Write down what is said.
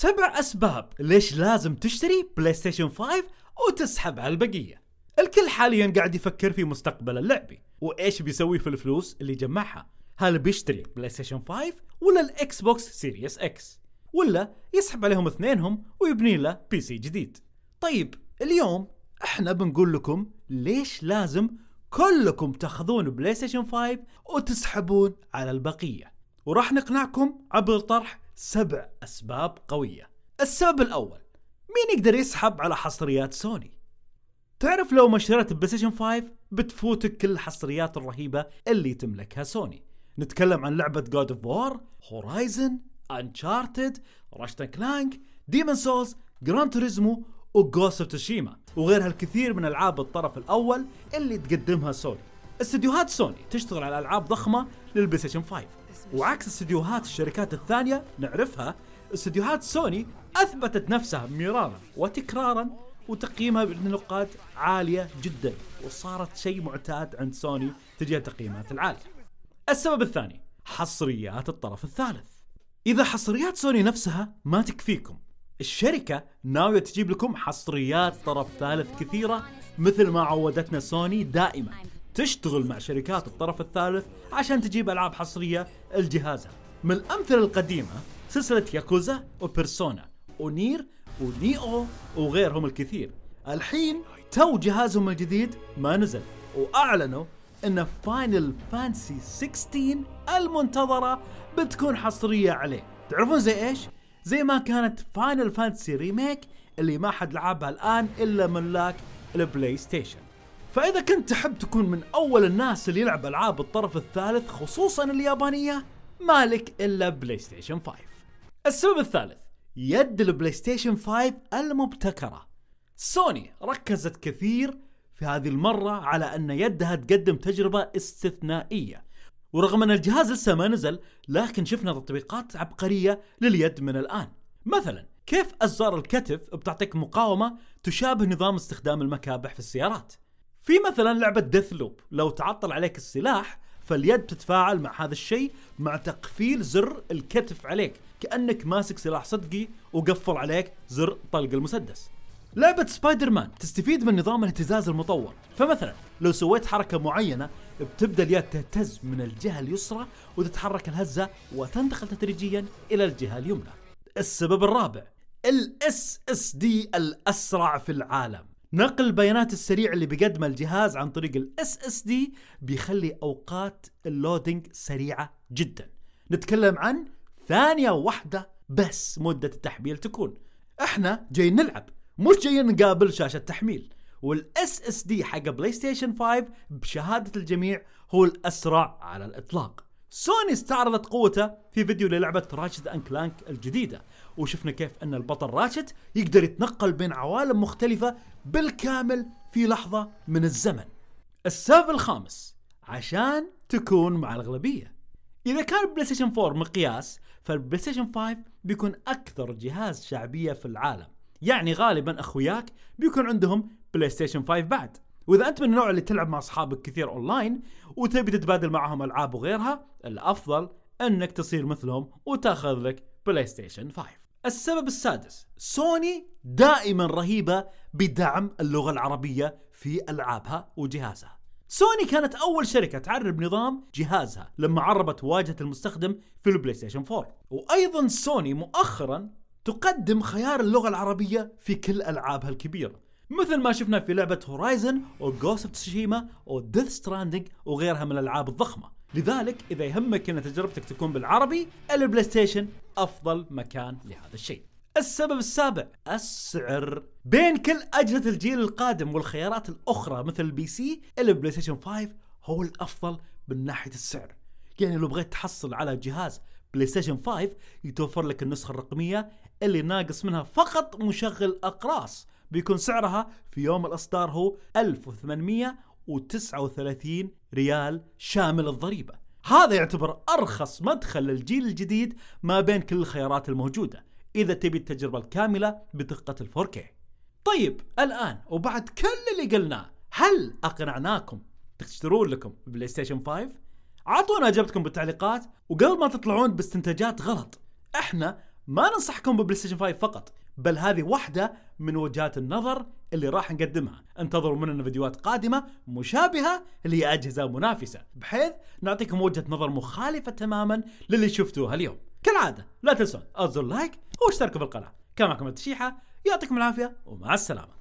سبع أسباب ليش لازم تشتري بلاي ستيشن 5 وتسحب على البقية الكل حاليا قاعد يفكر في مستقبل اللعبه وإيش بيسوي في الفلوس اللي جمعها هل بيشتري بلاي ستيشن 5 ولا الإكس بوكس سيريس إكس ولا يسحب عليهم اثنينهم ويبني له بي سي جديد طيب اليوم احنا بنقول لكم ليش لازم كلكم تاخذون بلاي ستيشن 5 وتسحبون على البقيه وراح نقنعكم عبر طرح سبع أسباب قوية السبب الأول مين يقدر يسحب على حصريات سوني تعرف لو ما اشتريت بلايستيشن 5 بتفوتك كل الحصريات الرهيبة اللي تملكها سوني نتكلم عن لعبة جود اوف وور هورايزن انشارتد راشتن كلانك ديمن سولز جران توريزمو وجوست اوف توشيما وغيرها الكثير من العاب الطرف الاول اللي تقدمها سوني استديوهات سوني تشتغل على العاب ضخمه للبلايستيشن 5 وعكس استديوهات الشركات الثانية نعرفها استديوهات سوني أثبتت نفسها مرارا وتكرارا وتقييمها بالنقاد عالية جدا وصارت شيء معتاد عند سوني تجاه تقييمات العالية السبب الثاني حصريات الطرف الثالث إذا حصريات سوني نفسها ما تكفيكم الشركة ناوية تجيب لكم حصريات طرف ثالث كثيرة مثل ما عودتنا سوني دائما تشتغل مع شركات الطرف الثالث عشان تجيب العاب حصريه لجهازها. من الامثله القديمه سلسله ياكوزا وبيرسونا ونير ونيو وغيرهم الكثير. الحين تو جهازهم الجديد ما نزل واعلنوا ان فاينل فانسي 16 المنتظره بتكون حصريه عليه. تعرفون زي ايش؟ زي ما كانت فاينل فانتسي ريميك اللي ما حد لعبها الان الا ملاك البلاي ستيشن. فإذا كنت تحب تكون من أول الناس اللي يلعب ألعاب الطرف الثالث خصوصا اليابانية مالك إلا بلاي ستيشن 5 السبب الثالث يد البلاي ستيشن 5 المبتكرة سوني ركزت كثير في هذه المرة على أن يدها تقدم تجربة استثنائية ورغم أن الجهاز لسه ما نزل لكن شفنا تطبيقات عبقرية لليد من الآن مثلا كيف أزرار الكتف بتعطيك مقاومة تشابه نظام استخدام المكابح في السيارات في مثلا لعبه ديث لوب لو تعطل عليك السلاح فاليد تتفاعل مع هذا الشيء مع تقفيل زر الكتف عليك كانك ماسك سلاح صدقي وقفل عليك زر طلق المسدس لعبة سبايدر مان تستفيد من نظام الاهتزاز المطور، فمثلا لو سويت حركة معينة بتبدا اليد تهتز من الجهة اليسرى وتتحرك الهزة وتنتقل تدريجيا إلى الجهة اليمنى. السبب الرابع الاس اس دي الأسرع في العالم. نقل البيانات السريع اللي بيقدمه الجهاز عن طريق الاس اس دي بيخلي اوقات اللودينج سريعه جدا نتكلم عن ثانيه واحده بس مده التحميل تكون احنا جايين نلعب مش جايين نقابل شاشه تحميل والاس اس دي حق بلاي ستيشن 5 بشهاده الجميع هو الاسرع على الاطلاق سوني استعرضت قوته في فيديو للعبة راشد أند كلانك الجديدة وشفنا كيف أن البطل راشد يقدر يتنقل بين عوالم مختلفة بالكامل في لحظة من الزمن السبب الخامس عشان تكون مع الأغلبية إذا كان بلايستيشن 4 مقياس فالبلايستيشن 5 بيكون أكثر جهاز شعبية في العالم يعني غالبا أخوياك بيكون عندهم بلايستيشن 5 بعد واذا انت من النوع اللي تلعب مع اصحابك كثير اونلاين وتبي تتبادل معهم العاب وغيرها الافضل انك تصير مثلهم وتاخذ لك بلاي ستيشن 5 السبب السادس سوني دائما رهيبه بدعم اللغه العربيه في العابها وجهازها سوني كانت اول شركه تعرب نظام جهازها لما عربت واجهه المستخدم في البلاي ستيشن 4 وايضا سوني مؤخرا تقدم خيار اللغه العربيه في كل العابها الكبيره مثل ما شفنا في لعبه هورايزن وجوست اوف تسوشيما وديث ستراندنج وغيرها من الالعاب الضخمه لذلك اذا يهمك ان تجربتك تكون بالعربي البلاي ستيشن افضل مكان لهذا الشيء السبب السابع السعر بين كل اجهزه الجيل القادم والخيارات الاخرى مثل البي سي البلاي ستيشن 5 هو الافضل من ناحيه السعر يعني لو بغيت تحصل على جهاز بلاي ستيشن 5 يتوفر لك النسخه الرقميه اللي ناقص منها فقط مشغل اقراص بيكون سعرها في يوم الإصدار هو 1839 ريال شامل الضريبة هذا يعتبر أرخص مدخل للجيل الجديد ما بين كل الخيارات الموجودة إذا تبي التجربة الكاملة بدقة ال 4K طيب الآن وبعد كل اللي قلناه هل أقنعناكم تشترون لكم بلاي ستيشن 5 اعطونا اجابتكم بالتعليقات وقبل ما تطلعون باستنتاجات غلط احنا ما ننصحكم ببلاي ستيشن 5 فقط بل هذه واحدة من وجهات النظر اللي راح نقدمها انتظروا مننا فيديوهات قادمة مشابهة اللي هي أجهزة منافسة بحيث نعطيكم وجهة نظر مخالفة تماما للي شفتوها اليوم كالعادة لا تنسون الزر لايك واشتركوا بالقناة كان معكم التشيحة يعطيكم العافية ومع السلامة